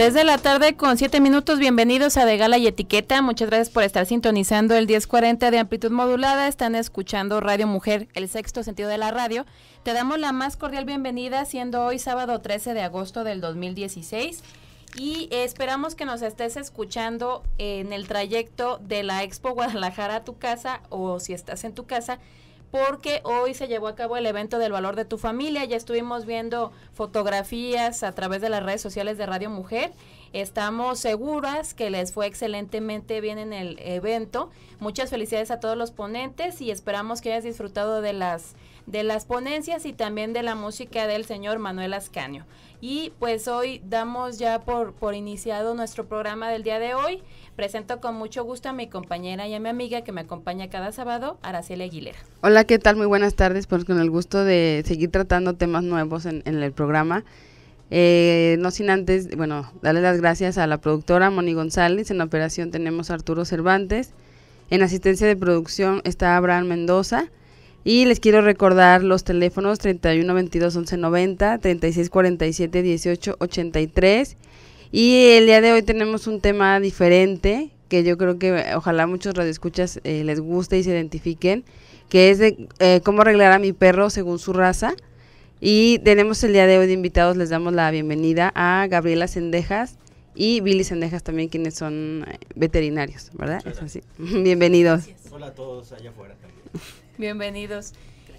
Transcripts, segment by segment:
3 de la tarde con 7 minutos. Bienvenidos a De Gala y Etiqueta. Muchas gracias por estar sintonizando el 1040 de amplitud modulada. Están escuchando Radio Mujer, el sexto sentido de la radio. Te damos la más cordial bienvenida, siendo hoy sábado 13 de agosto del 2016. Y esperamos que nos estés escuchando en el trayecto de la Expo Guadalajara a tu casa o si estás en tu casa porque hoy se llevó a cabo el evento del valor de tu familia. Ya estuvimos viendo fotografías a través de las redes sociales de Radio Mujer. Estamos seguras que les fue excelentemente bien en el evento. Muchas felicidades a todos los ponentes y esperamos que hayas disfrutado de las de las ponencias y también de la música del señor Manuel Ascanio. Y pues hoy damos ya por, por iniciado nuestro programa del día de hoy. Presento con mucho gusto a mi compañera y a mi amiga que me acompaña cada sábado, Araceli Aguilera. Hola, ¿qué tal? Muy buenas tardes, pues con el gusto de seguir tratando temas nuevos en, el programa. Eh, no sin antes, bueno, darle las gracias a la productora Moni González, en la operación tenemos a Arturo Cervantes, en asistencia de producción está Abraham Mendoza, y les quiero recordar los teléfonos 31 22 11 90, 36 47 18 83 y el día de hoy tenemos un tema diferente que yo creo que eh, ojalá muchos radioescuchas eh, les guste y se identifiquen, que es de eh, cómo arreglar a mi perro según su raza. Y tenemos el día de hoy de invitados, les damos la bienvenida a Gabriela Sendejas y Billy Sendejas también, quienes son veterinarios, ¿verdad? sí. Bienvenidos. Hola a todos allá afuera también. Bienvenidos.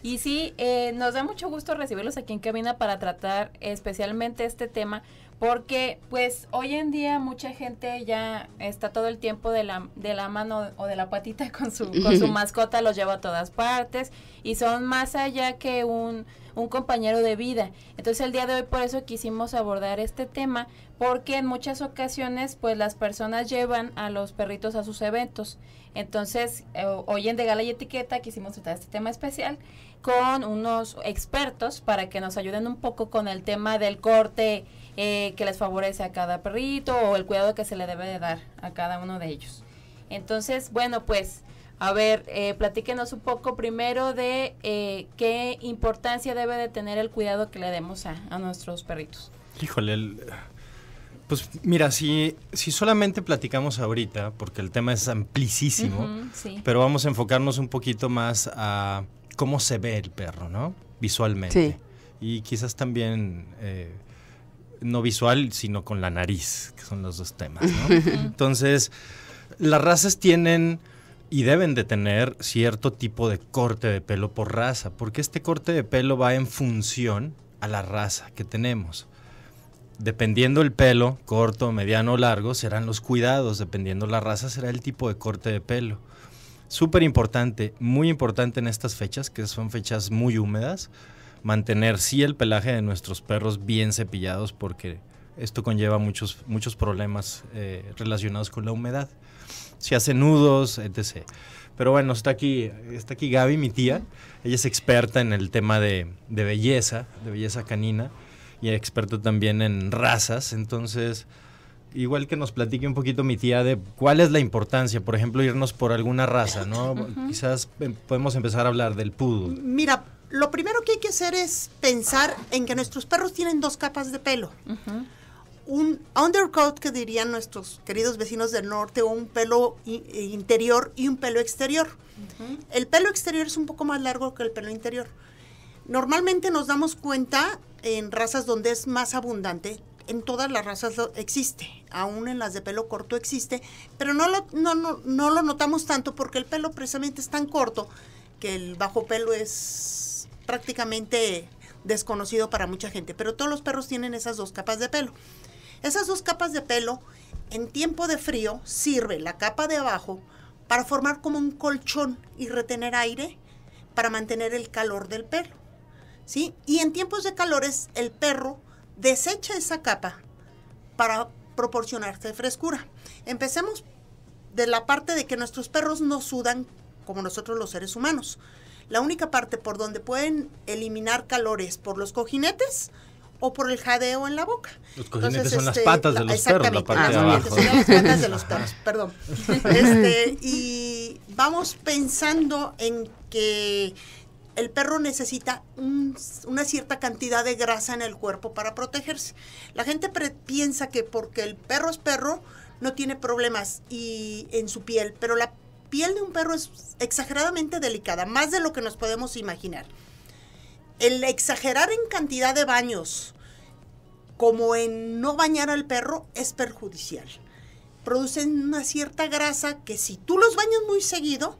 Y sí, nos da mucho gusto recibirlos aquí en cabina para tratar especialmente este tema, porque pues hoy en día mucha gente ya está todo el tiempo de la, de la mano o de la patita con su, con su mascota, los lleva a todas partes y son más allá que un, un compañero de vida. Entonces el día de hoy por eso quisimos abordar este tema, porque en muchas ocasiones pues las personas llevan a los perritos a sus eventos. Entonces eh, hoy en De Gala y Etiqueta quisimos tratar este tema especial con unos expertos para que nos ayuden un poco con el tema del corte eh, que les favorece a cada perrito o el cuidado que se le debe de dar a cada uno de ellos. Entonces, bueno, pues, a ver, eh, platíquenos un poco primero de eh, qué importancia debe de tener el cuidado que le demos a, nuestros perritos. Híjole, pues mira, si, si solamente platicamos ahorita, porque el tema es amplísimo, pero vamos a enfocarnos un poquito más a cómo se ve el perro, ¿no? Visualmente. Sí. Y quizás también no visual, sino con la nariz, que son los dos temas. Entonces, las razas tienen y deben de tener cierto tipo de corte de pelo por raza, porque este corte de pelo va en función a la raza que tenemos. Dependiendo el pelo, corto, mediano o largo, serán los cuidados, dependiendo la raza será el tipo de corte de pelo. Súper importante, muy importante en estas fechas, que son fechas muy húmedas, mantener sí el pelaje de nuestros perros bien cepillados porque esto conlleva muchos, muchos problemas eh, relacionados con la humedad. Se hace nudos, etc. Pero bueno, está aquí, está aquí Gaby, mi tía. Ella es experta en el tema de, belleza, de belleza canina, y experta también en razas. Entonces, igual que nos platique un poquito mi tía de cuál es la importancia, por ejemplo, irnos por alguna raza, ¿no? Quizás eh, podemos empezar a hablar del pudo, Mira, lo primero que hay que hacer es pensar en que nuestros perros tienen dos capas de pelo. Un undercoat, que dirían nuestros queridos vecinos del norte, o un pelo eh, interior y un pelo exterior. El pelo exterior es un poco más largo que el pelo interior. Normalmente nos damos cuenta en razas donde es más abundante. En todas las razas existe, aún en las de pelo corto existe, pero no lo, no, no, no lo notamos tanto porque el pelo precisamente es tan corto que el bajo pelo es prácticamente desconocido para mucha gente, pero todos los perros tienen esas dos capas de pelo. Esas dos capas de pelo en tiempo de frío sirve la capa de abajo para formar como un colchón y retener aire para mantener el calor del pelo ¿sí? Y en tiempos de calores el perro desecha esa capa para proporcionarse frescura. Empecemos de la parte de que nuestros perros no sudan como nosotros los seres humanos la única parte por donde pueden eliminar calores por los cojinetes o por el jadeo en la boca. Los cojinetes son las patas de los perros, la parte de abajo. las patas de los perros, perdón. Este, y vamos pensando en que el perro necesita una cierta cantidad de grasa en el cuerpo para protegerse. La gente piensa que porque el perro es perro, no tiene problemas y en su piel, pero la piel de un perro es exageradamente delicada, más de lo que nos podemos imaginar. El exagerar en cantidad de baños, como en no bañar al perro, es perjudicial. Producen una cierta grasa que si tú los bañas muy seguido,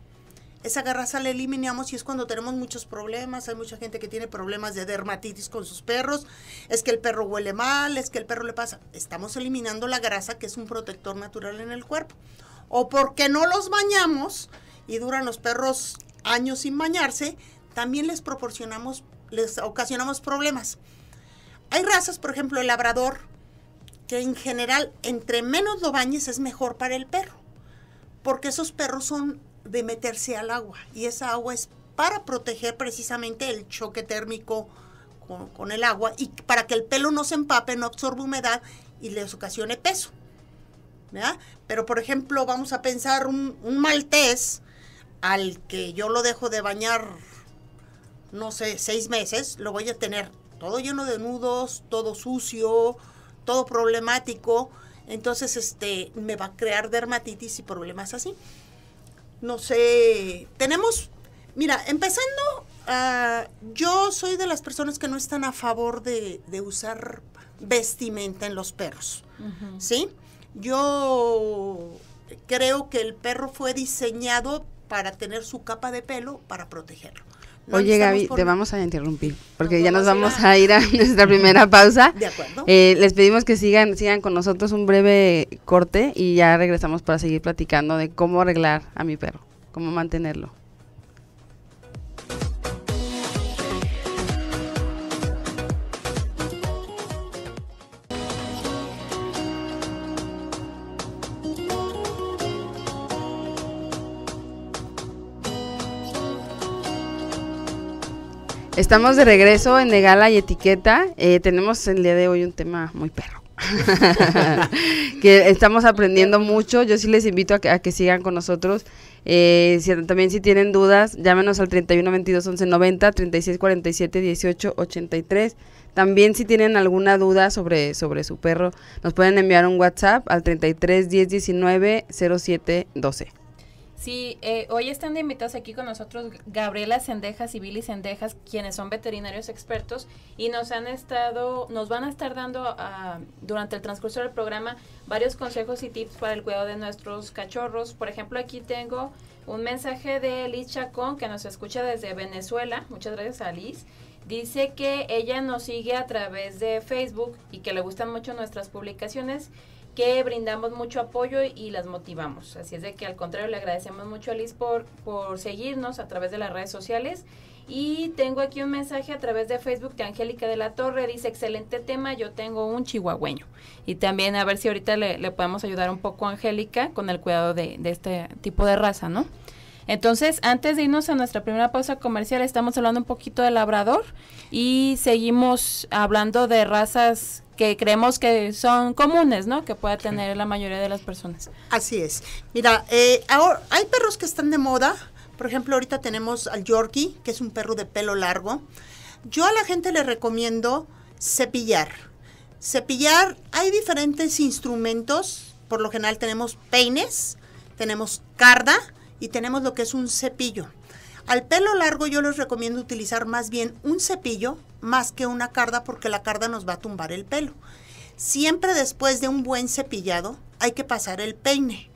esa grasa la eliminamos y es cuando tenemos muchos problemas. Hay mucha gente que tiene problemas de dermatitis con sus perros. Es que el perro huele mal, es que el perro le pasa. Estamos eliminando la grasa que es un protector natural en el cuerpo o porque no los bañamos y duran los perros años sin bañarse, también les proporcionamos, les ocasionamos problemas. Hay razas, por ejemplo, el labrador, que en general entre menos lo bañes es mejor para el perro, porque esos perros son de meterse al agua y esa agua es para proteger precisamente el choque térmico con, el agua y para que el pelo no se empape, no absorba humedad y les ocasione peso. Pero por ejemplo, vamos a pensar un, un maltés al que yo lo dejo de bañar, no sé, seis meses, lo voy a tener todo lleno de nudos, todo sucio, todo problemático. Entonces, este, me va a crear dermatitis y problemas así. No sé, tenemos, mira, empezando, ah, yo soy de las personas que no están a favor de, usar vestimenta en los perros, ¿sí? Yo creo que el perro fue diseñado para tener su capa de pelo para protegerlo. Oye Gaby, te vamos a interrumpir porque ya nos vamos a ir a, nuestra primera pausa. De acuerdo. Eh, les pedimos que sigan, sigan con nosotros un breve corte y ya regresamos para seguir platicando de cómo arreglar a mi perro, cómo mantenerlo. Estamos de regreso en negala y Etiqueta. Eh, tenemos el día de hoy un tema muy perro. que estamos aprendiendo mucho. Yo sí les invito a que, sigan con nosotros. Eh, también si tienen dudas, llámenos al 31 22 11 90 36 47 18 83. También si tienen alguna duda sobre, sobre su perro, nos pueden enviar un WhatsApp al 33 10 19 07 12. Sí, eh, hoy están invitados aquí con nosotros Gabriela Sendejas y Billy Sendejas, quienes son veterinarios expertos y nos han estado, nos van a estar dando ah, durante el transcurso del programa varios consejos y tips para el cuidado de nuestros cachorros. Por ejemplo, aquí tengo un mensaje de Liz Chacón que nos escucha desde Venezuela. Muchas gracias a Liz. Dice que ella nos sigue a través de Facebook y que le gustan mucho nuestras publicaciones que brindamos mucho apoyo y, las motivamos. Así es de que al contrario le agradecemos mucho a Liz por, por seguirnos a través de las redes sociales. Y tengo aquí un mensaje a través de Facebook de Angélica de la Torre. Dice, excelente tema, yo tengo un chihuahueño. Y también a ver si ahorita le, le podemos ayudar un poco a Angélica con el cuidado de, de este tipo de raza, ¿no? Entonces, antes de irnos a nuestra primera pausa comercial, estamos hablando un poquito de labrador y seguimos hablando de razas que creemos que son comunes, ¿no? Que pueda tener la mayoría de las personas. Así es. Mira, eh, ahora hay perros que están de moda. Por ejemplo, ahorita tenemos al Yorkie, que es un perro de pelo largo. Yo a la gente le recomiendo cepillar. Cepillar, hay diferentes instrumentos. Por lo general tenemos peines, tenemos carda, y tenemos lo que es un cepillo. Al pelo largo yo les recomiendo utilizar más bien un cepillo más que una carda porque la carda nos va a tumbar el pelo. Siempre después de un buen cepillado hay que pasar el peine.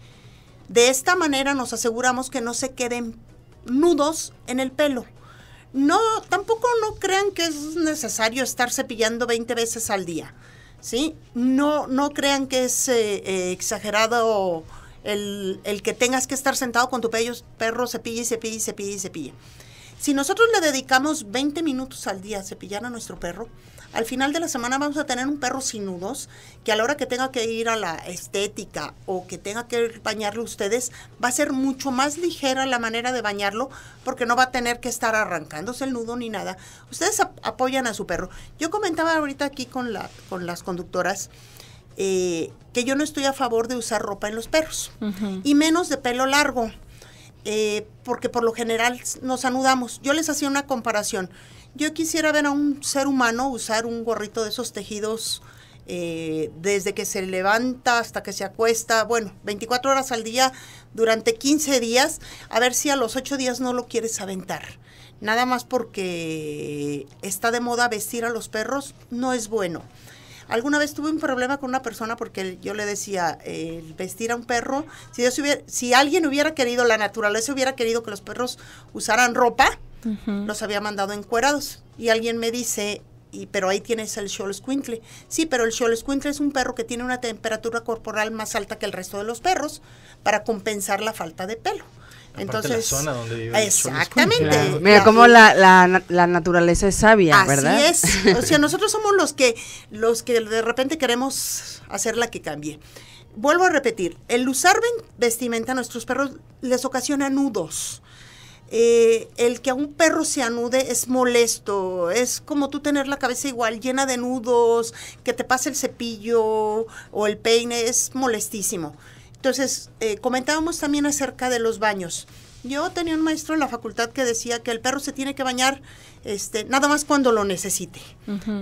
De esta manera nos aseguramos que no se queden nudos en el pelo. No, tampoco no crean que es necesario estar cepillando 20 veces al día. ¿Sí? No, no crean que es eh, eh, exagerado el, que tengas que estar sentado con tu perro, perro cepille y cepille y cepille y cepille. Si nosotros le dedicamos 20 minutos al día a cepillar a nuestro perro, al final de la semana vamos a tener un perro sin nudos que a la hora que tenga que ir a la estética o que tenga que bañarlo ustedes, va a ser mucho más ligera la manera de bañarlo porque no va a tener que estar arrancándose el nudo ni nada. Ustedes apoyan a su perro. Yo comentaba ahorita aquí con, la, con las conductoras eh, que yo no estoy a favor de usar ropa en los perros, y menos de pelo largo, eh, porque por lo general nos anudamos. Yo les hacía una comparación. Yo quisiera ver a un ser humano usar un gorrito de esos tejidos eh, desde que se levanta hasta que se acuesta, bueno, 24 horas al día durante 15 días, a ver si a los 8 días no lo quieres aventar. Nada más porque está de moda vestir a los perros, no es bueno. Alguna vez tuve un problema con una persona porque yo le decía, el vestir a un perro, si, si alguien hubiera querido, la naturaleza hubiera querido que los perros usaran ropa, los había mandado encuerados. Y alguien me dice, y, pero ahí tienes el Scholes Quintle. Sí, pero el Scholes Quintle es un perro que tiene una temperatura corporal más alta que el resto de los perros para compensar la falta de pelo. Entonces, zona donde exactamente. Mira, como la, naturaleza es sabia, ¿verdad? Así es. O sea, nosotros somos los que, los que de repente queremos hacer la que cambie. Vuelvo a repetir, el usar vestimenta a nuestros perros les ocasiona nudos. Eh, el que a un perro se anude es molesto, es como tú tener la cabeza igual llena de nudos, que te pase el cepillo o el peine, es molestísimo. Entonces, eh, comentábamos también acerca de los baños. Yo tenía un maestro en la facultad que decía que el perro se tiene que bañar este, nada más cuando lo necesite,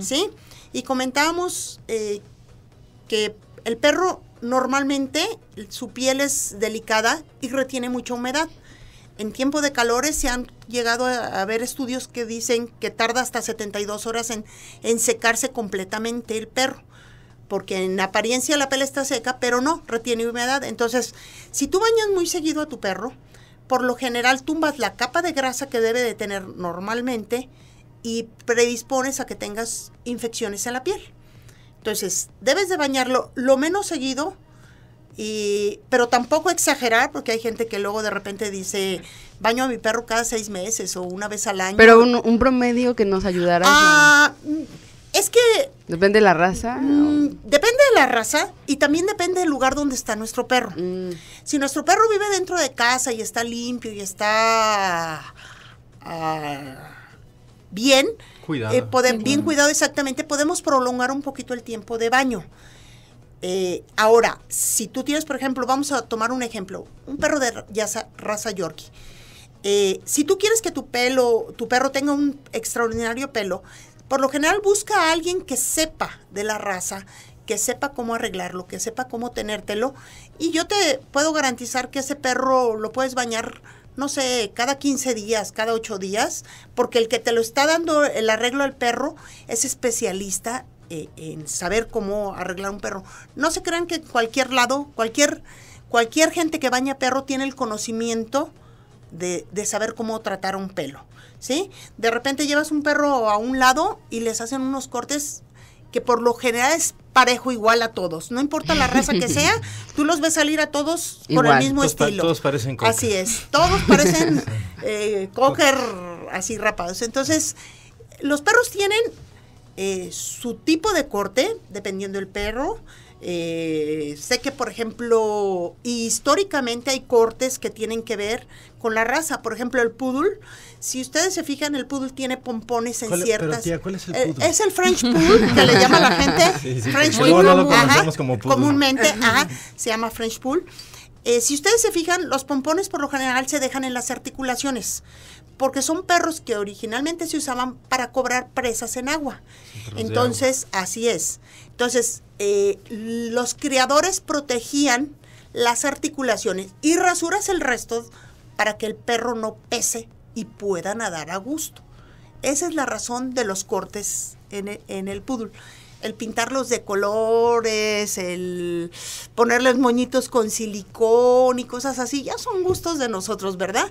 ¿sí? Y comentábamos eh, que el perro normalmente su piel es delicada y retiene mucha humedad. En tiempo de calores se han llegado a, haber ver estudios que dicen que tarda hasta 72 horas en secarse completamente el perro porque en apariencia la piel está seca, pero no, retiene humedad. Entonces, si tú bañas muy seguido a tu perro, por lo general tumbas la capa de grasa que debe de tener normalmente y predispones a que tengas infecciones en la piel. Entonces, debes de bañarlo lo menos seguido, y, pero tampoco exagerar, porque hay gente que luego de repente dice, baño a mi perro cada seis meses o una vez al año. Pero un, promedio que nos ayudará a ah, es que... Depende de la raza. Mm, depende de la raza y también depende del lugar donde está nuestro perro. Mm. Si nuestro perro vive dentro de casa y está limpio y está ah, bien, cuidado. Eh, bien cuidado exactamente, podemos prolongar un poquito el tiempo de baño. Eh, ahora, si tú tienes, por ejemplo, vamos a tomar un ejemplo, un perro de raza, Yorkie. Eh, si tú quieres que tu pelo, tu perro tenga un extraordinario pelo, por lo general busca a alguien que sepa de la raza, que sepa cómo arreglarlo, que sepa cómo tenértelo. Y yo te puedo garantizar que ese perro lo puedes bañar, no sé, cada 15 días, cada 8 días, porque el que te lo está dando el arreglo al perro es especialista eh, en saber cómo arreglar un perro. No se crean que cualquier lado, cualquier, cualquier gente que baña perro tiene el conocimiento de, de saber cómo tratar un pelo. ¿sí? De repente llevas un perro a un lado y les hacen unos cortes que por lo general es parejo igual a todos. No importa la raza que sea, tú los ves salir a todos con el mismo estilo. todos parecen cocker. Así es, todos parecen eh, así rapados. Entonces, los perros tienen eh, su tipo de corte, dependiendo del perro. Eh, sé que, por ejemplo, históricamente hay cortes que tienen que ver con la raza. Por ejemplo, el poodle si ustedes se fijan, el poodle tiene pompones en ciertas. ¿cuál es el eh, poodle? es el French poodle que le llama la gente. ¿Cómo lo conocemos como poodle. Comúnmente, ajá, se llama French poodle. Eh, si ustedes se fijan, los pompones por lo general se dejan en las articulaciones, porque son perros que originalmente se usaban para cobrar presas en agua. Entonces, así es. Entonces, eh, los criadores protegían las articulaciones y rasuras el resto para que el perro no pese y puedan nadar a gusto. Esa es la razón de los cortes en e, el, en el pintarlos de colores, el ponerles moñitos con silicón y cosas así, ya son gustos de nosotros, ¿verdad?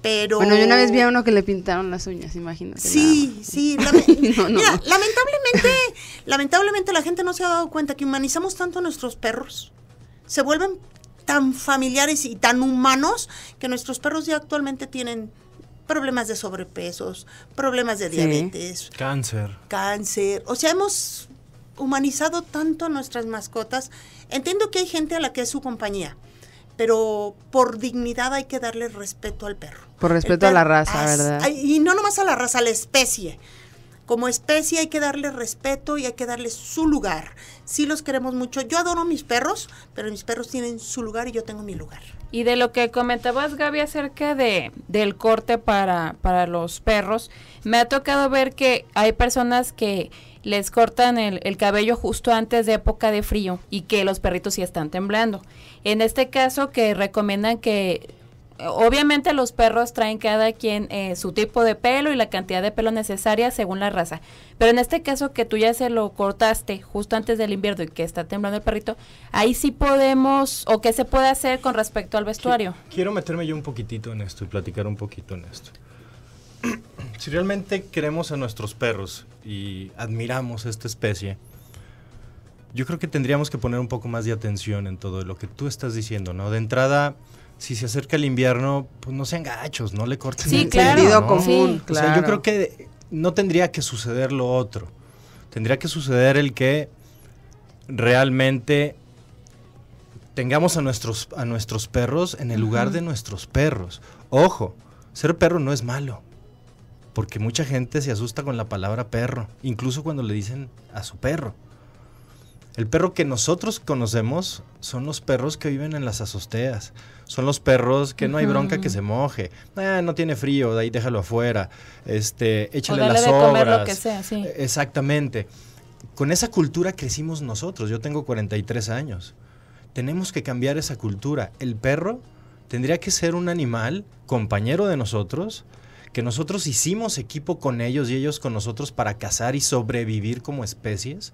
Pero... Bueno, yo una vez vi a uno que le pintaron las uñas, imagínate. Sí, sí. lamentablemente, lamentablemente la gente no se ha dado cuenta que humanizamos tanto a nuestros perros. Se vuelven tan familiares y tan humanos que nuestros perros ya actualmente tienen problemas de sobrepesos, problemas de diabetes, cáncer. Cáncer. O sea, hemos humanizado tanto a nuestras mascotas. Entiendo que hay gente a la que es su compañía, pero por dignidad hay que darle respeto al perro. Por respeto a la raza, ¿verdad? y no nomás a la raza, a la especie. Como especie hay que darle respeto y hay que darle su lugar. Sí los queremos mucho. Yo adoro mis perros, pero mis perros tienen su lugar y yo tengo mi lugar. Y de lo que comentabas, Gaby, acerca de, del corte para, para los perros, me ha tocado ver que hay personas que les cortan el, el, cabello justo antes de época de frío y que los perritos sí están temblando. En este caso que recomiendan que obviamente los perros traen cada quien eh, su tipo de pelo y la cantidad de pelo necesaria según la raza. Pero en este caso que tú ya se lo cortaste justo antes del invierno y que está temblando el perrito, ahí sí podemos, o qué se puede hacer con respecto al vestuario. Quiero meterme yo un poquitito en esto y platicar un poquito en esto. Si realmente queremos a nuestros perros y admiramos esta especie, yo creo que tendríamos que poner un poco más de atención en todo lo que tú estás diciendo, ¿no? De entrada, si se acerca el invierno, pues no sean gachos, no le corten el sentido común. O yo creo que no tendría que suceder lo otro. Tendría que suceder el que realmente tengamos a nuestros, a nuestros perros en el lugar de nuestros perros. Ojo, ser perro no es malo porque mucha gente se asusta con la palabra perro, incluso cuando le dicen a su perro. El perro que nosotros conocemos son los perros que viven en las azoteas. Son los perros que no hay bronca que se moje. Ah, no tiene frío, de ahí déjalo afuera. Este, échale la las Exactamente. Con esa cultura crecimos nosotros. Yo tengo 43 años. Tenemos que cambiar esa cultura. El perro tendría que ser un animal compañero de nosotros, que nosotros hicimos equipo con ellos y ellos con nosotros para cazar y sobrevivir como especies,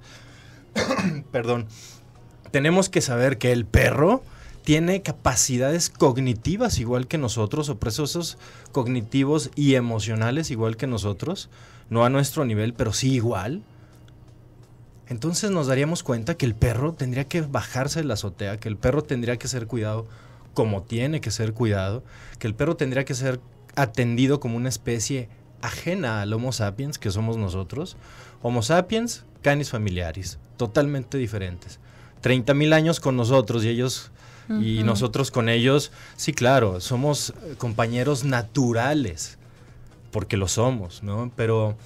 perdón, tenemos que saber que el perro tiene capacidades cognitivas igual que nosotros o procesos cognitivos y emocionales igual que nosotros, no a nuestro nivel, pero sí igual. Entonces nos daríamos cuenta que el perro tendría que bajarse de la azotea, que el perro tendría que ser cuidado como tiene que ser cuidado, que el perro tendría que ser atendido como una especie ajena al Homo sapiens que somos nosotros. Homo sapiens, canis familiaris, totalmente diferentes. 30.000 años con nosotros y ellos y nosotros con ellos, sí, claro, somos eh, compañeros naturales, porque lo somos, ¿no? Pero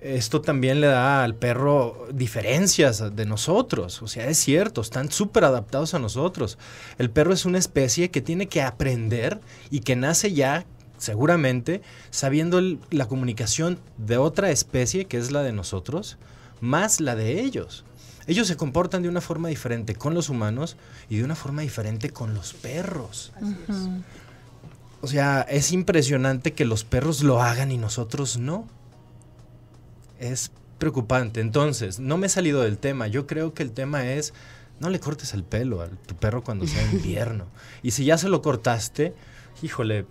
esto también le da al perro diferencias de nosotros. O sea, es cierto, están súper adaptados a nosotros. El perro es una especie que tiene que aprender y que nace ya seguramente, sabiendo la comunicación de otra especie, que es la de nosotros, más la de ellos. Ellos se comportan de una forma diferente con los humanos y de una forma diferente con los perros. O sea, es impresionante que los perros lo hagan y nosotros no. Es preocupante. Entonces, no me he salido del tema. Yo creo que el tema es no le cortes el pelo a tu perro cuando sea invierno. y si ya se lo cortaste, híjole,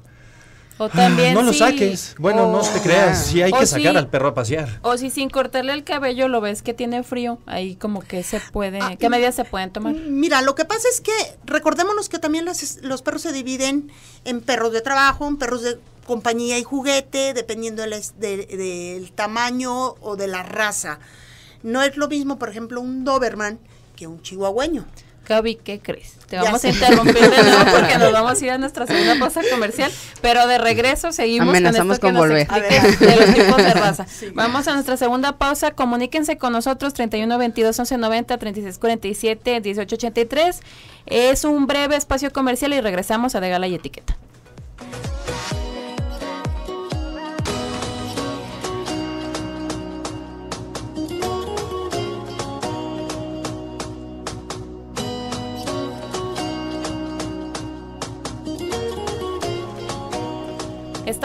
no lo saques. Bueno, no te creas, si hay que sacar al perro a pasear. O si sin cortarle el cabello lo ves que tiene frío, ahí como que se puede, ah, ¿qué medidas se pueden tomar? Mira, lo que pasa es que recordémonos que también los perros se dividen en perros de trabajo, en perros de compañía y juguete, dependiendo del, del tamaño o de la raza. No es lo mismo, por ejemplo, un Doberman que un chihuahueño. Gaby, ¿qué crees? Te vamos a interrumpir de nuevo porque nos vamos a ir a nuestra segunda pausa comercial, pero de regreso seguimos Amenazamos con, esto que volver. Nos de los tipos de raza. Vamos a nuestra segunda pausa, comuníquense con nosotros 31 22 11 90 36 47 18 83. Es un breve espacio comercial y regresamos a De Gala y Etiqueta.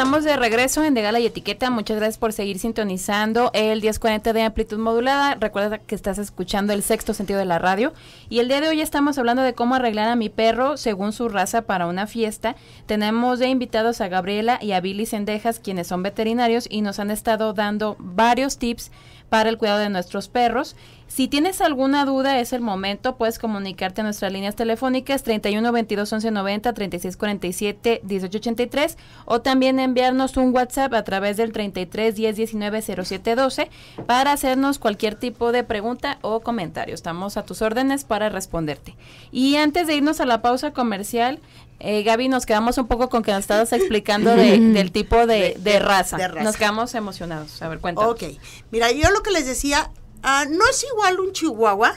estamos de regreso en De Gala y Etiqueta. Muchas gracias por seguir sintonizando el 1040 de amplitud modulada. Recuerda que estás escuchando el sexto sentido de la radio. Y el día de hoy estamos hablando de cómo arreglar a mi perro según su raza para una fiesta. Tenemos de invitados a Gabriela y a Billy Sendejas, quienes son veterinarios y nos han estado dando varios tips para el cuidado de nuestros perros. Si tienes alguna duda, es el momento, puedes comunicarte a nuestras líneas telefónicas 31 22 11 90 36 47 18 83 o también enviarnos un WhatsApp a través del 33 10 19 07 12 para hacernos cualquier tipo de pregunta o comentario. Estamos a tus órdenes para responderte. Y antes de irnos a la pausa comercial, eh, Gaby, nos quedamos un poco con que nos estabas explicando del tipo de, raza. Nos quedamos emocionados. A ver, cuéntanos. Ok. Mira, yo lo que les decía Ah, no es igual un chihuahua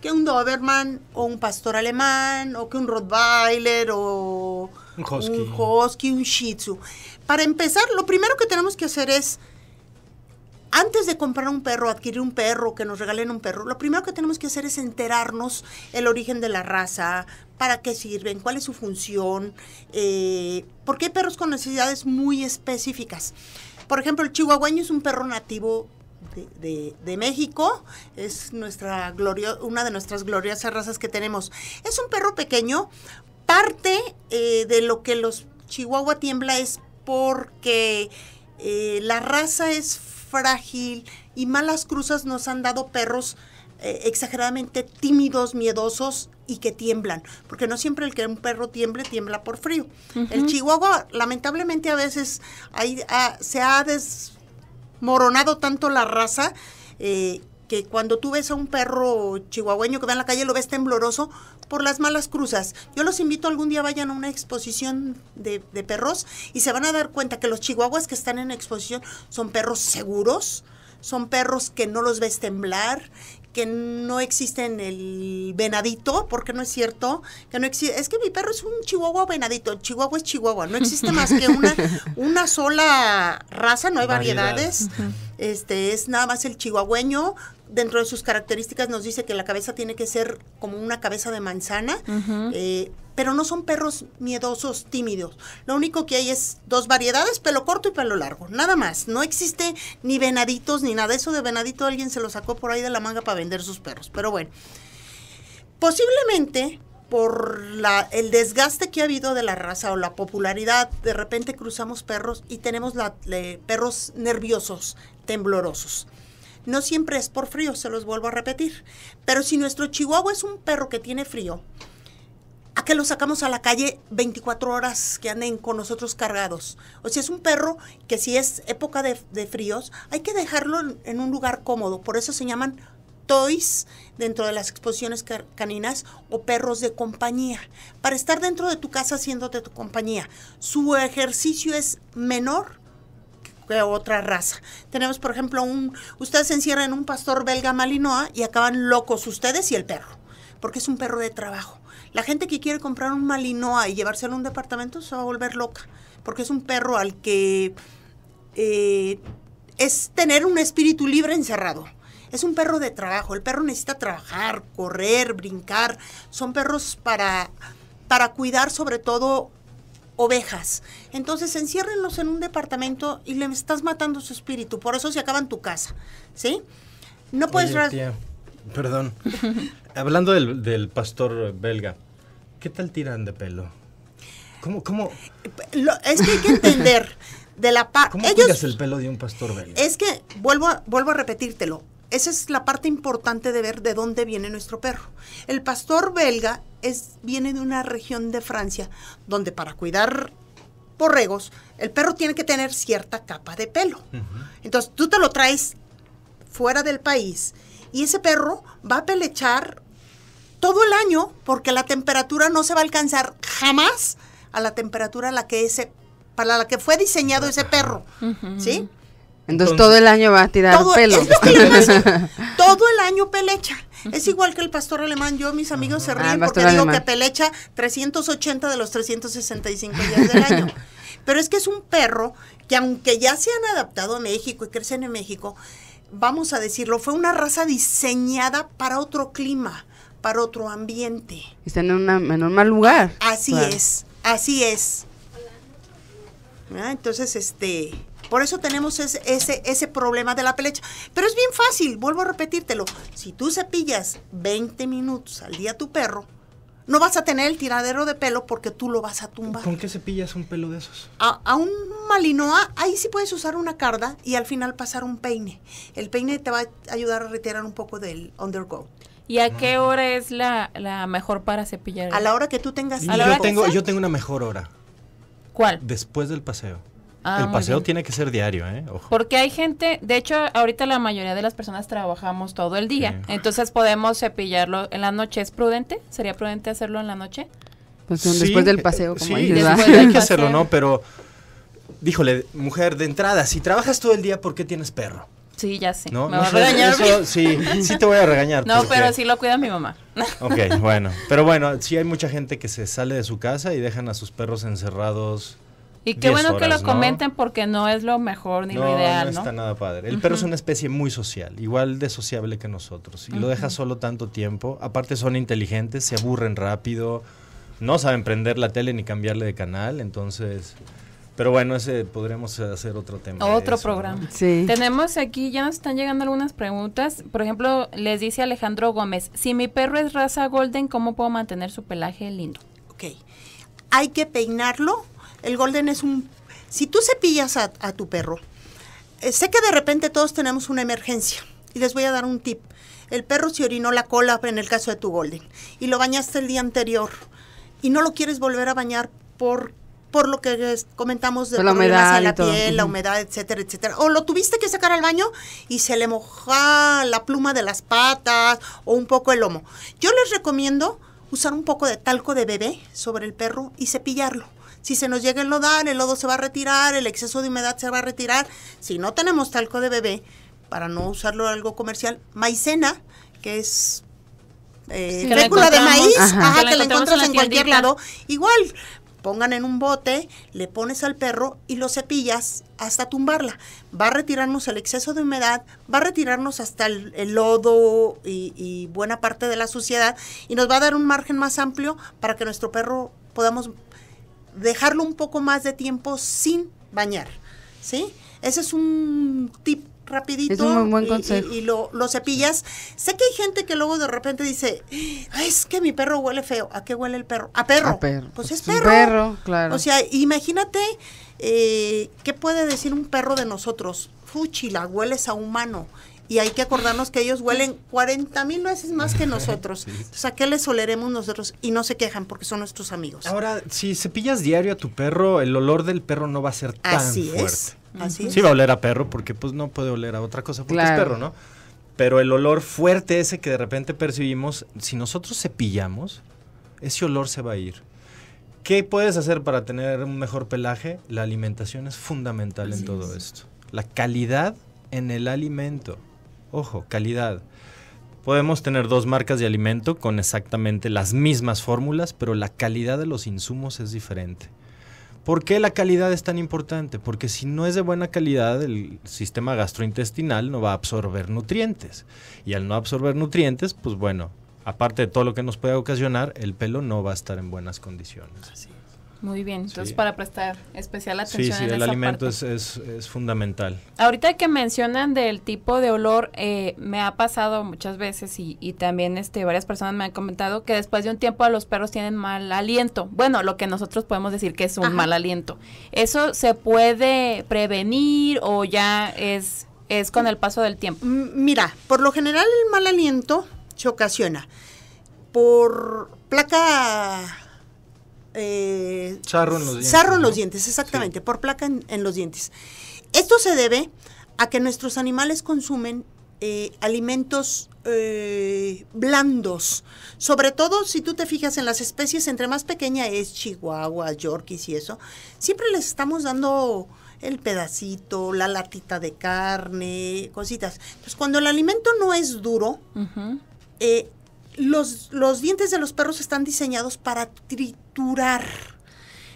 que un Doberman o un pastor alemán o que un Rottweiler o un husky, un, Shih Tzu. Para empezar, lo primero que tenemos que hacer es, antes de comprar un perro, adquirir un perro, que nos regalen un perro, lo primero que tenemos que hacer es enterarnos el origen de la raza, para qué sirven, cuál es su función, eh, porque hay perros con necesidades muy específicas. Por ejemplo, el chihuahuaño es un perro nativo de, México. Es nuestra gloria una de nuestras gloriosas razas que tenemos. Es un perro pequeño. Parte eh, de lo que los Chihuahua tiembla es porque eh, la raza es frágil y malas cruzas nos han dado perros eh, exageradamente tímidos, miedosos y que tiemblan, porque no siempre el que un perro tiemble tiembla por frío. El chihuahua lamentablemente a veces se ha des, moronado tanto la raza eh, que cuando tú ves a un perro chihuahueño que va en la calle lo ves tembloroso por las malas cruzas. Yo los invito algún día vayan a una exposición de, de perros y se van a dar cuenta que los chihuahuas que están en exposición son perros seguros, son perros que no los ves temblar, que no existe en el venadito, porque no es cierto, que no existe, es que mi perro es un chihuahua venadito, chihuahua es chihuahua, no existe más que una, una sola raza, no hay variedades. Este es nada más el chihuahueño. Dentro de sus características nos dice que la cabeza tiene que ser como una cabeza de manzana pero no son perros miedosos, tímidos. Lo único que hay es dos variedades, pelo corto y pelo largo, nada más. No existe ni venaditos ni nada. Eso de venadito alguien se lo sacó por ahí de la manga para vender sus perros, pero bueno. Posiblemente por el desgaste que ha habido de la raza o la popularidad, de repente cruzamos perros y tenemos perros nerviosos, temblorosos. No siempre es por frío, se los vuelvo a repetir. Pero si nuestro chihuahua es un perro que tiene frío, a que lo sacamos a la calle 24 horas que anden con nosotros cargados. O sea, es un perro que si es época de, fríos, hay que dejarlo en, un lugar cómodo. Por eso se llaman toys dentro de las exposiciones caninas o perros de compañía. Para estar dentro de tu casa haciéndote tu compañía. Su ejercicio es menor que otra raza. Tenemos, por ejemplo, un... Ustedes se encierran en un pastor belga malinoa y acaban locos ustedes y el perro. Porque es un perro de trabajo la gente que quiere comprar un malinoa y llevárselo a un departamento se va a volver loca, porque es un perro al que eh, es tener un espíritu libre encerrado. Es un perro de trabajo, el perro necesita trabajar, correr, brincar. Son perros para, para cuidar sobre todo ovejas. Entonces enciérrenlos en un departamento y le estás matando su espíritu. Por eso se acaba en tu casa. ¿Sí? No puedes... Perdón. Hablando del, pastor belga, ¿qué tal tiran de pelo? ¿Cómo? cómo? es que hay que entender. De la ¿Cómo tiras el pelo de un pastor belga? Es que, vuelvo, vuelvo a repetírtelo, esa es la parte importante de ver de dónde viene nuestro perro. El pastor belga es, viene de una región de Francia donde para cuidar borregos, el perro tiene que tener cierta capa de pelo. Entonces, tú te lo traes fuera del país y ese perro va a pelechar todo el año porque la temperatura no se va a alcanzar jamás a la temperatura a la que ese para la que fue diseñado ese perro, ¿sí? Entonces, todo el año va a tirar todo, pelo. todo el año pelecha. Es igual que el pastor alemán. Yo, mis amigos se ah, ríen porque digo que pelecha 380 de los 365 días del año. Pero es que es un perro que aunque ya se han adaptado a México y crecen en México, vamos a decirlo, fue una raza diseñada para otro clima, para otro ambiente. Está en, en un mal lugar. Así es, así es. Ah, entonces, este, por eso tenemos ese, ese, ese problema de la pelecha. Pero es bien fácil, vuelvo a repetírtelo. Si tú cepillas 20 minutos al día tu perro, no vas a tener el tiradero de pelo porque tú lo vas a tumbar. ¿Con qué cepillas un pelo de esos? A, un malinoa, ahí sí puedes usar una carda y al final pasar un peine. El peine te va a ayudar a retirar un poco del undergo. ¿Y a qué hora es la, mejor para cepillar? A la hora que tú tengas. tengo, yo tengo una mejor hora. ¿Cuál? Después del paseo. Ah, el paseo tiene que ser diario, ¿eh? Porque hay gente, de hecho, ahorita la mayoría de las personas trabajamos todo el día, entonces podemos cepillarlo en la noche. ¿Es prudente? ¿Sería prudente hacerlo en la noche? Pues después del eh, paseo, como sí, hay que hacerlo, ¿no? Pero, díjole, mujer, de entrada, si trabajas todo el día, ¿por qué tienes perro? Sí, ya sé. ¿No? Me vas a regañar. Eso, sí, sí te voy a regañar. No, pero sí lo cuida mi mamá. Ok, bueno. Pero bueno, sí hay mucha gente que se sale de su casa y dejan a sus perros encerrados y qué bueno que lo comenten porque no es lo mejor ni lo ideal. No, no está nada padre. El perro es una especie muy social, igual de sociable que nosotros. Y lo deja solo tanto tiempo. Aparte son inteligentes, se aburren rápido, no saben prender la tele ni cambiarle de canal. Entonces, pero bueno, ese podremos hacer otro tema. Otro programa. Sí. Tenemos aquí, ya nos están llegando algunas preguntas. Por ejemplo, les dice Alejandro Gómez, si mi perro es raza golden, ¿cómo puedo mantener su pelaje lindo? Ok. Hay que peinarlo el golden es un... Si tú cepillas a, tu perro, eh, sé que de repente todos tenemos una emergencia y les voy a dar un tip. El perro se orinó la cola en el caso de tu golden y lo bañaste el día anterior y no lo quieres volver a bañar por por lo que comentamos de la humedad la piel, la humedad, etcétera, etcétera. O lo tuviste que sacar al baño y se le moja la pluma de las patas o un poco el lomo. Yo les recomiendo usar un poco de talco de bebé sobre el perro y cepillarlo si se nos llega el lodar, el lodo se va a retirar, el exceso de humedad se va a retirar. Si no tenemos talco de bebé, para no usarlo algo comercial, maicena, que es eh, de maíz, ajá. que, la encuentras en, cualquier lado. Igual, pongan en un bote, le pones al perro y lo cepillas hasta tumbarla. Va a retirarnos el exceso de humedad, va a retirarnos hasta el, lodo y, buena parte de la suciedad y nos va a dar un margen más amplio para que nuestro perro podamos dejarlo un poco más de tiempo sin bañar, ¿sí? Ese es un tip rapidito es un buen consejo. y, lo, cepillas. Sé que hay gente que luego de repente dice, es que mi perro huele feo. ¿A qué huele el perro? A perro. A perro. Pues es, perro. claro. O sea, imagínate eh, qué puede decir un perro de nosotros. Fuchila, hueles a humano y hay que acordarnos que ellos huelen 40 mil veces más que nosotros. O Entonces, ¿a qué les oleremos nosotros? Y no se quejan porque son nuestros amigos. Ahora, si cepillas diario a tu perro, el olor del perro no va a ser tan fuerte. Así Sí va a oler a perro porque pues no puede oler a otra cosa porque es perro, ¿no? Pero el olor fuerte ese que de repente percibimos, si nosotros cepillamos, ese olor se va a ir. ¿Qué puedes hacer para tener un mejor pelaje? La alimentación es fundamental en todo esto. La calidad en el alimento. Ojo, calidad. Podemos tener dos marcas de alimento con exactamente las mismas fórmulas, pero la calidad de los insumos es diferente. ¿Por qué la calidad es tan importante? Porque si no es de buena calidad, el sistema gastrointestinal no va a absorber nutrientes. Y al no absorber nutrientes, pues bueno, aparte de todo lo que nos puede ocasionar, el pelo no va a estar en buenas condiciones. Así. Muy bien, entonces para prestar especial atención. Sí, sí, en el alimento Es, fundamental. Ahorita que mencionan del tipo de olor, eh, me ha pasado muchas veces y, y, también este, varias personas me han comentado que después de un tiempo a los perros tienen mal aliento. Bueno, lo que nosotros podemos decir que es un mal aliento. ¿Eso se puede prevenir o ya es, es con el paso del tiempo? Mira, por lo general el mal aliento se ocasiona por placa eh, en los dientes. exactamente, por placa en, los dientes. Esto se debe a que nuestros animales consumen eh, alimentos eh, blandos. Sobre todo si tú te fijas en las especies, entre más pequeña es Chihuahua, Yorkies y eso, siempre les estamos dando el pedacito, la latita de carne, cositas. Entonces, cuando el alimento no es duro, eh, los, dientes de los perros están diseñados para triturar.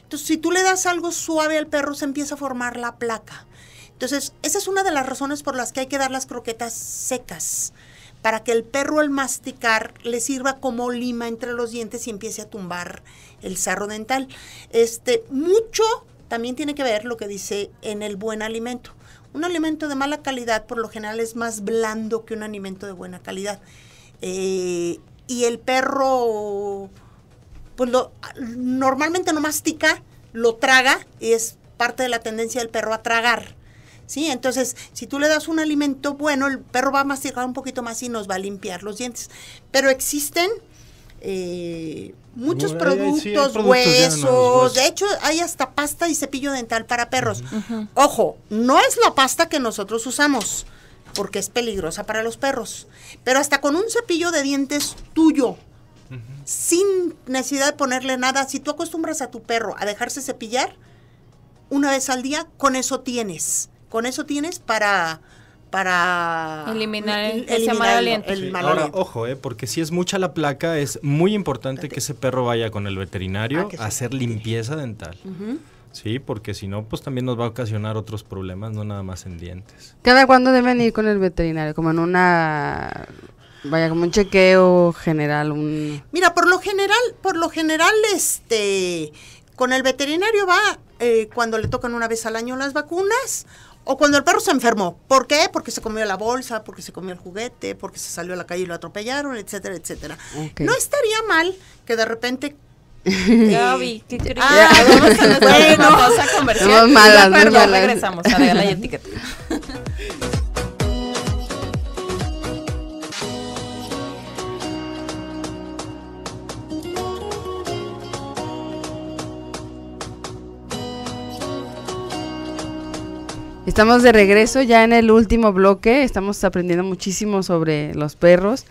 Entonces, si tú le das algo suave al perro, se empieza a formar la placa. Entonces, esa es una de las razones por las que hay que dar las croquetas secas, para que el perro al masticar le sirva como lima entre los dientes y empiece a tumbar el sarro dental. Este, mucho también tiene que ver lo que dice en el buen alimento. Un alimento de mala calidad por lo general es más blando que un alimento de buena calidad. Eh, y el perro, pues lo, normalmente no mastica, lo traga, es parte de la tendencia del perro a tragar. ¿sí? Entonces, si tú le das un alimento bueno, el perro va a masticar un poquito más y nos va a limpiar los dientes. Pero existen eh, muchos productos, huesos, de hecho hay hasta pasta y cepillo dental para perros. Ojo, no es la pasta que nosotros usamos porque es peligrosa para los perros. Pero hasta con un cepillo de dientes tuyo, sin necesidad de ponerle nada. Si tú acostumbras a tu perro a dejarse cepillar una vez al día, con eso tienes. Con eso tienes para para eliminar el, mal aliento. El, Ahora, ojo, eh, porque si es mucha la placa, es muy importante que ese perro vaya con el veterinario ah, a hacer limpieza dental. Sí, porque si no, pues también nos va a ocasionar otros problemas, no nada más en dientes. ¿Cada cuándo deben ir con el veterinario? Como en una... Vaya, como un chequeo general, un... Mira, por lo general, por lo general, este... Con el veterinario va eh, cuando le tocan una vez al año las vacunas o cuando el perro se enfermó. ¿Por qué? Porque se comió la bolsa, porque se comió el juguete, porque se salió a la calle y lo atropellaron, etcétera, etcétera. No estaría mal que de repente Gaby, ¿qué crees? Ah, vamos a nuestra malas, regresamos a la etiqueta. Estamos de regreso ya en el último bloque, estamos aprendiendo muchísimo sobre los perros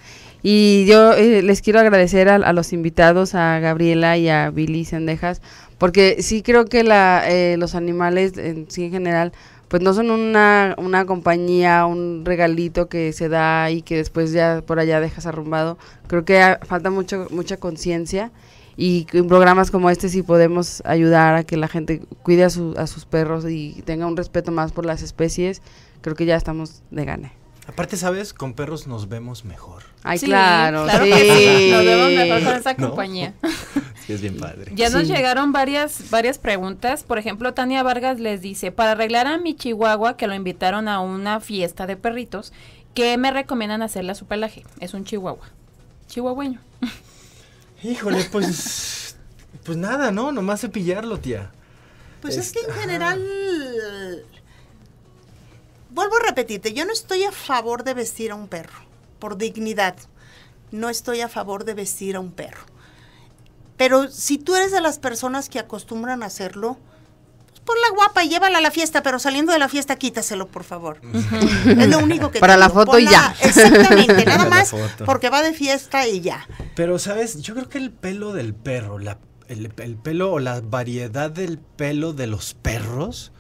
y yo eh, les quiero agradecer a, los invitados, a Gabriela y a Billy Sendejas, porque sí creo que la, eh, los animales en, sí en general pues no son una, una compañía, un regalito que se da y que después ya por allá dejas arrumbado. Creo que ah, falta mucho, mucha conciencia y en programas como este si podemos ayudar a que la gente cuide a, a sus perros y tenga un respeto más por las especies. Creo que ya estamos de gane. Aparte, ¿sabes? Con perros nos vemos mejor. Ay, claro, claro Nos vemos mejor con esa compañía. Sí, es bien padre. Ya nos llegaron varias, varias preguntas. Por ejemplo, Tania Vargas les dice, para arreglar a mi chihuahua, que lo invitaron a una fiesta de perritos, ¿qué me recomiendan hacerle a su pelaje? Es un chihuahua. Chihuahueño. Híjole, pues, pues nada, ¿no? Nomás cepillarlo, tía. Pues es, que en este, general vuelvo a repetirte, yo no estoy a favor de vestir a un perro, por dignidad. No estoy a favor de vestir a un perro. Pero si tú eres de las personas que acostumbran a hacerlo, pues ponla guapa y llévala a la fiesta, pero saliendo de la fiesta quítaselo, por favor. es lo único que... Para la foto y ya. Exactamente, nada más porque va de fiesta y ya. Pero, ¿sabes? Yo creo que el pelo del perro, el pelo o la variedad del pelo de los perros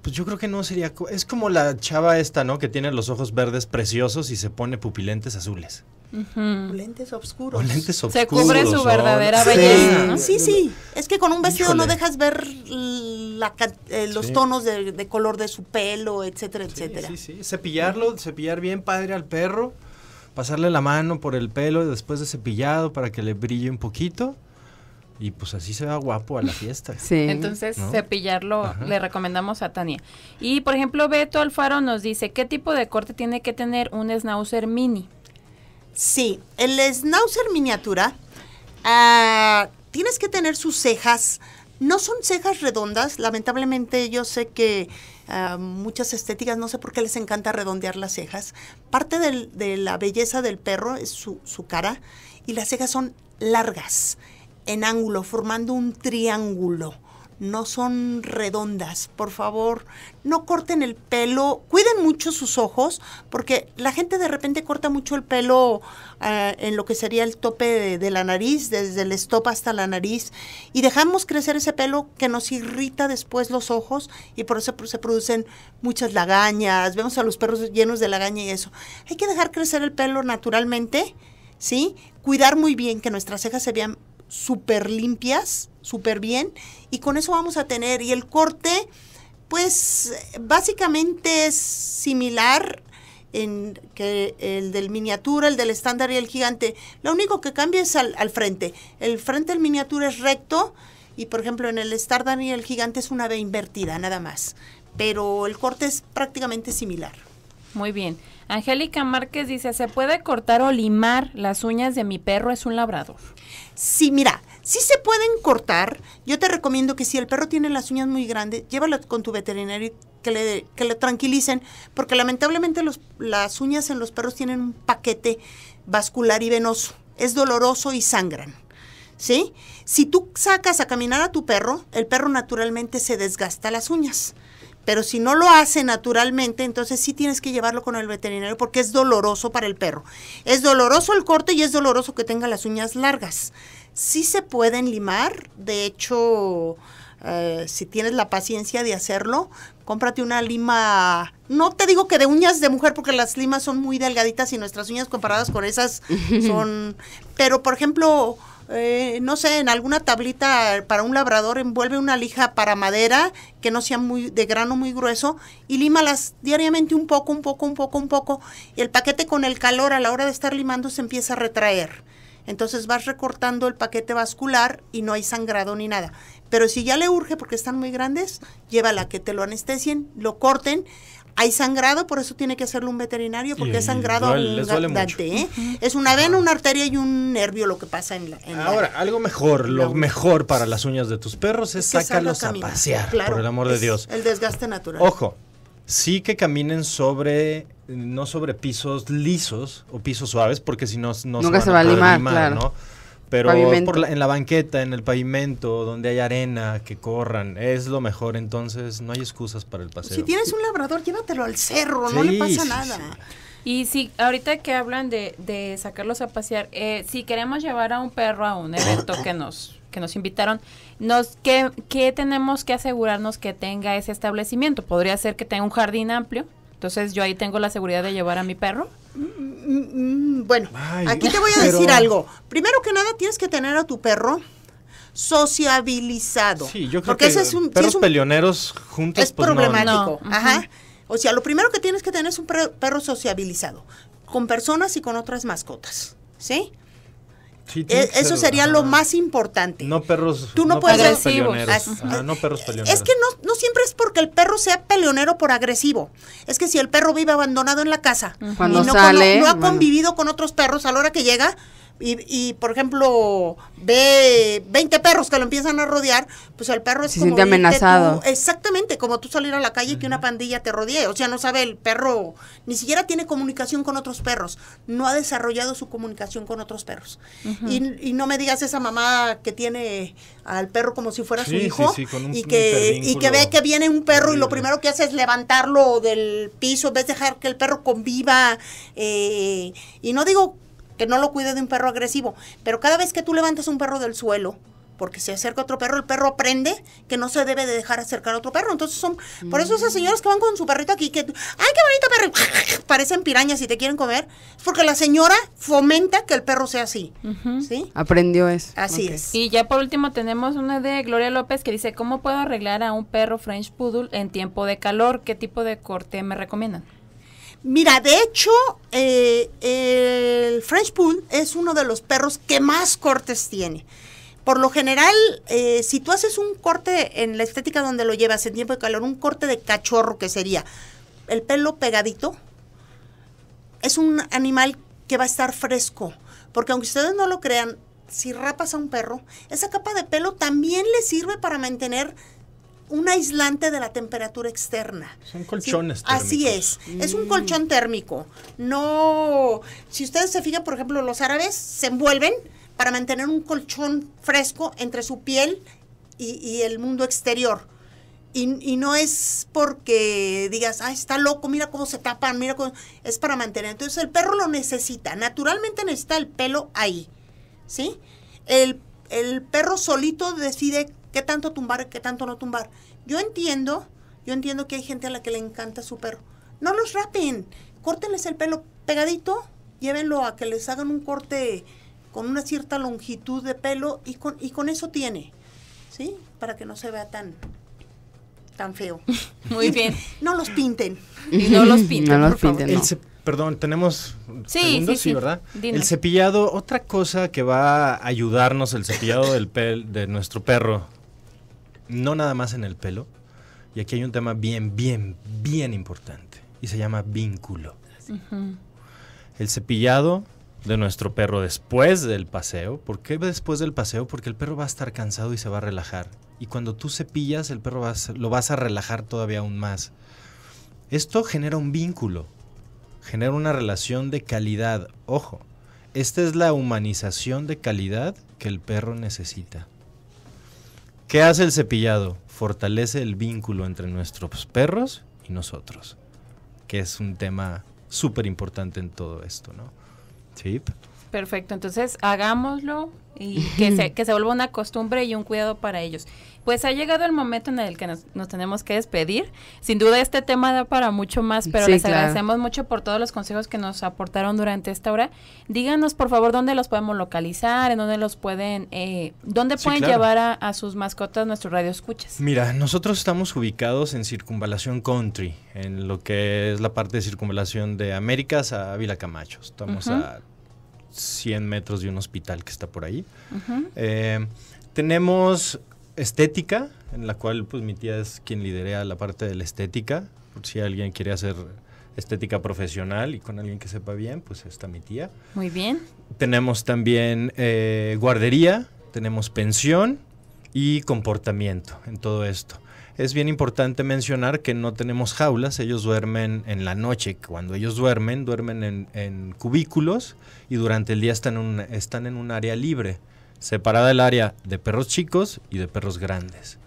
pues yo creo que no sería. Es como la chava esta, ¿no? Que tiene los ojos verdes preciosos y se pone pupilentes azules. Uh oscuros. Se cubre su verdadera belleza. Sí. sí, Es que con un vestido no dejas ver eh, los tonos de, color de su pelo, etcétera, etcétera. Sí, sí. Cepillarlo, cepillar bien padre al perro, pasarle la mano por el pelo después de cepillado para que le brille un poquito. Y pues así se va guapo a la fiesta. Sí. Entonces, cepillarlo le recomendamos a Tania. Y por ejemplo, Beto Alfaro nos dice, ¿qué tipo de corte tiene que tener un schnauzer mini? Sí, el schnauzer miniatura, ah, tienes que tener sus cejas. No son cejas redondas, lamentablemente yo sé que ah, muchas estéticas, no sé por qué les encanta redondear las cejas. Parte de la belleza del perro es su cara y las cejas son largas en ángulo, formando un triángulo. No son redondas, por favor. No corten el pelo. Cuiden mucho sus ojos, porque la gente de repente corta mucho el pelo eh, en lo que sería el tope de, la nariz, desde el stop hasta la nariz. Y dejamos crecer ese pelo que nos irrita después los ojos y por eso se producen muchas lagañas. Vemos a los perros llenos de lagaña y eso. Hay que dejar crecer el pelo naturalmente. ¿sí? Cuidar muy bien que nuestras cejas se vean súper limpias, súper bien, y con eso vamos a tener. Y el corte, pues básicamente es similar en que el del miniatura, el del estándar y el gigante. Lo único que cambia es al, al frente. El frente del miniatura es recto y por ejemplo en el estándar y el gigante es una B invertida nada más. Pero el corte es prácticamente similar. Muy bien. Angélica Márquez dice, ¿se puede cortar o limar las uñas de mi perro? Es un labrador. Sí, mira, sí se pueden cortar. Yo te recomiendo que si el perro tiene las uñas muy grandes, llévalo con tu veterinario y que le, tranquilicen, porque lamentablemente las uñas en los perros tienen un paquete vascular y venoso. Es doloroso y sangran. ¿Sí? Si tú sacas a caminar a tu perro, el perro naturalmente se desgasta las uñas. Pero si no lo hace naturalmente, entonces sí tienes que llevarlo con el veterinario porque es doloroso para el perro. Es doloroso el corte y es doloroso que tenga las uñas largas. Sí se pueden limar, de hecho, eh, si tienes la paciencia de hacerlo, cómprate una lima, no te digo que de uñas de mujer porque las limas son muy delgaditas y nuestras uñas comparadas con esas son, pero por ejemplo, eh, no sé, en alguna tablita para un labrador, envuelve una lija para madera que no sea muy de grano muy grueso y límalas diariamente un poco, un poco, un poco, un poco. Y el paquete con el calor a la hora de estar limando se empieza a retraer. Entonces vas recortando el paquete vascular y no hay sangrado ni nada. Pero si ya le urge porque están muy grandes, llévala que te lo anestesien, lo corten hay sangrado, por eso tiene que hacerlo un veterinario, porque es sangrado ¿eh? Es una vena, una arteria y un nervio lo que pasa en la. Ahora, algo mejor, lo mejor para las uñas de tus perros es, sácalos a pasear, por el amor de Dios. El desgaste natural. Ojo, sí que caminen sobre no sobre pisos lisos o pisos suaves, porque si no, no Nunca se, van se va a, limar, ¿no? Pero por en la banqueta, en el pavimento, donde hay arena, que corran, es lo mejor. Entonces no hay excusas para el paseo. Si tienes un labrador, llévatelo al cerro, no le pasa nada. Y si ahorita que hablan de, sacarlos a pasear, eh, si queremos llevar a un perro a un evento que nos que nos invitaron, nos ¿qué, ¿qué tenemos que asegurarnos que tenga ese establecimiento? Podría ser que tenga un jardín amplio, entonces yo ahí tengo la seguridad de llevar a mi perro. Mm, mm, mm, bueno, aquí te voy a decir algo. Primero que nada, tienes que tener a tu perro sociabilizado. Sí, yo creo porque que es un, perros peleoneros juntos es pues, problemático. Ajá. O sea, lo primero que tienes que tener es un perro sociabilizado con personas y con otras mascotas, ¿sí? Eh, eso sería lo más importante. No perros, Tú no, peleoneros. no perros peleoneros. Es que no, no siempre es porque el perro sea peleonero por agresivo. Es que si el perro vive abandonado en la casa y no, ha convivido con otros perros, a la hora que llega, y, por ejemplo ve 20 perros que lo empiezan a rodear, pues el perro es Se como siente amenazado. exactamente, como tú salir a la calle y que una pandilla te rodee, o sea, no sabe el perro, ni siquiera tiene comunicación con otros perros, no ha desarrollado su comunicación con otros perros. y, no me digas esa mamá que tiene al perro como si fuera su hijo y que y que ve que viene un perro y lo primero que hace es levantarlo del piso en vez de dejar que el perro conviva eh, y no digo que no lo cuide de un perro agresivo. Pero cada vez que tú levantas un perro del suelo, porque se acerca otro perro, el perro aprende que no se debe de dejar acercar a otro perro. Entonces son, por eso esas señoras que van con su perrito aquí, que, ay, qué bonito perro, parecen pirañas y te quieren comer, porque la señora fomenta que el perro sea así. ¿sí? Aprendió eso. Así es. Y ya por último tenemos una de Gloria López que dice, ¿cómo puedo arreglar a un perro French Poodle en tiempo de calor? ¿Qué tipo de corte me recomiendan? Mira, de hecho, eh, el French Pool es uno de los perros que más cortes tiene. Por lo general, eh, si tú haces un corte en la estética donde lo llevas en tiempo de calor, un corte de cachorro que sería el pelo pegadito, es un animal que va a estar fresco. Porque aunque ustedes no lo crean, si rapas a un perro, esa capa de pelo también le sirve para mantener un aislante de la temperatura externa. Son colchones. térmicos. Así es, es un colchón térmico. No, si ustedes se fijan, por ejemplo, los árabes se envuelven para mantener un colchón fresco entre su piel y, el mundo exterior. Y, no es porque digas, ah, está loco, mira cómo se tapan, mira cómo... Es para mantener. Entonces el perro lo necesita, naturalmente necesita el pelo ahí, ¿sí? el perro solito decide ¿Qué tanto tumbar, qué tanto no tumbar? Yo entiendo, yo entiendo que hay gente a la que le encanta su perro. No los rapen, córtenles el pelo pegadito, llévenlo a que les hagan un corte con una cierta longitud de pelo y con, y con eso tiene, ¿sí? Para que no se vea tan, tan feo. Muy bien. no los pinten. no los pinten. No los pinten. Perdón, tenemos sí, sí, ¿verdad? El cepillado, otra cosa que va a ayudarnos el cepillado del pel, de nuestro perro no nada más en el pelo. Y aquí hay un tema bien, bien, bien importante. Y se llama vínculo. El cepillado de nuestro perro después del paseo. ¿Por qué después del paseo? Porque el perro va a estar cansado y se va a relajar. Y cuando tú cepillas, el perro lo vas a relajar todavía aún más. Esto genera un vínculo, genera una relación de calidad. Ojo, esta es la humanización de calidad que el perro necesita. ¿Qué hace el cepillado? Fortalece el vínculo entre nuestros perros y nosotros, que es un tema súper importante en todo esto, ¿no? Perfecto, entonces hagámoslo y que se, que se vuelva una costumbre y un cuidado para ellos. Pues ha llegado el momento en el que nos, tenemos que despedir. Sin duda este tema da para mucho más, pero les agradecemos mucho por todos los consejos que nos aportaron durante esta hora. Díganos por favor dónde los podemos localizar, en dónde los pueden, eh, dónde pueden llevar a, sus mascotas nuestros radioescuchas. Mira, nosotros estamos ubicados en Circunvalación Country, en lo que es la parte de Circunvalación de Américas a Vila Camacho. Estamos a 100 metros de un hospital que está por ahí. Eh, tenemos estética, en la cual pues mi tía es quien lidera la parte de la estética. Por si alguien quiere hacer estética profesional y con alguien que sepa bien, pues está mi tía. Muy bien. Tenemos también eh, guardería, tenemos pensión y comportamiento en todo esto. Es bien importante mencionar que no tenemos jaulas, ellos duermen en la noche. Cuando ellos duermen, duermen en, cubículos y durante el día están en, un, están en un área libre, separada del área de perros chicos y de perros grandes.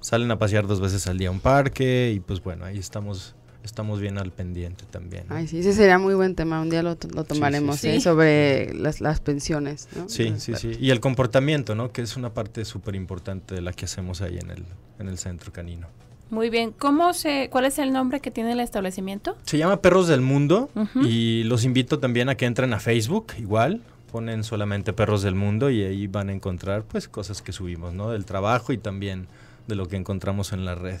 Salen a pasear dos veces al día a un parque y pues bueno, ahí estamos estamos bien al pendiente también. Ay, sí, ese sería muy buen tema, un día lo, tomaremos, ¿eh? sobre las, pensiones. Sí, sí, sí, y el comportamiento, ¿no? que es una parte súper importante de la que hacemos ahí en el, en el centro canino. Muy bien, ¿cómo se, cuál es el nombre que tiene el establecimiento? Se llama Perros del Mundo y los invito también a que entren a Facebook, igual, ponen solamente Perros del Mundo y ahí van a encontrar pues cosas que subimos, ¿no? Del trabajo y también de lo que encontramos en la red.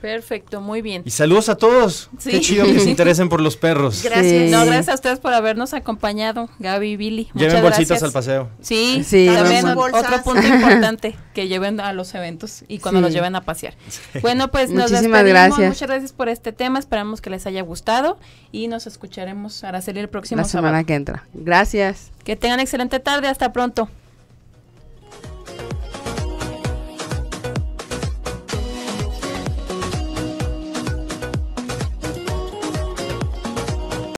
Perfecto, muy bien. Y saludos a todos. Sí. Qué chido que se interesen por los perros. Gracias. No, gracias a ustedes por habernos acompañado, Gaby y Billy. Muchas lleven bolsitas al paseo. Sí, sí. también otro punto importante, que lleven a los eventos y cuando los lleven a pasear. Bueno, pues nos Muchísimas despedimos. Gracias. Muchas gracias por este tema, esperamos que les haya gustado y nos escucharemos, salir el próximo La semana que entra. Gracias. Que tengan excelente tarde, hasta pronto.